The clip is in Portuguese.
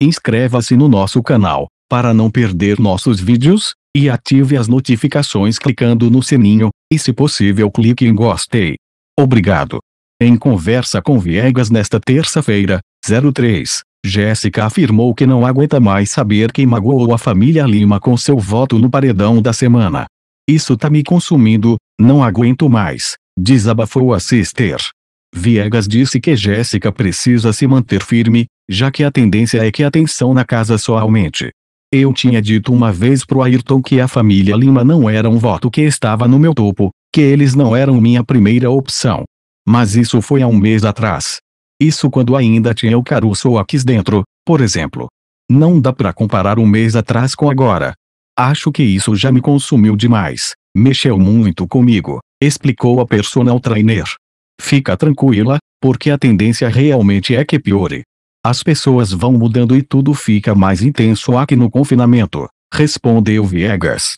Inscreva-se no nosso canal, para não perder nossos vídeos, e ative as notificações clicando no sininho, e se possível clique em gostei. Obrigado. Em conversa com Viegas nesta terça-feira, 03, Jéssica afirmou que não aguenta mais saber quem magoou a família Lima com seu voto no paredão da semana. Isso tá me consumindo, não aguento mais, desabafou a sister. Viegas disse que Jéssica precisa se manter firme, já que a tendência é que a tensão na casa só aumente. Eu tinha dito uma vez pro Ayrton que a família Lima não era um voto que estava no meu topo, que eles não eram minha primeira opção. Mas isso foi há um mês atrás. Isso quando ainda tinha o Caruso aqui dentro, por exemplo. Não dá para comparar um mês atrás com agora. Acho que isso já me consumiu demais, mexeu muito comigo, explicou a personal trainer. Fica tranquila, porque a tendência realmente é que piore. As pessoas vão mudando e tudo fica mais intenso aqui no confinamento, respondeu Viegas.